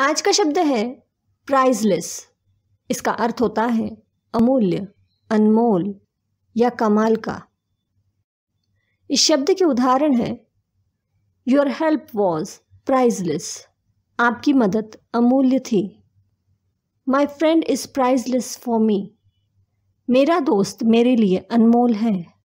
आज का शब्द है प्राइजलेस इसका अर्थ होता है अमूल्य अनमोल या कमाल का इस शब्द के उदाहरण है योर हेल्प वॉज प्राइजलेस आपकी मदद अमूल्य थी my friend is priceless for me मेरा दोस्त मेरे लिए अनमोल है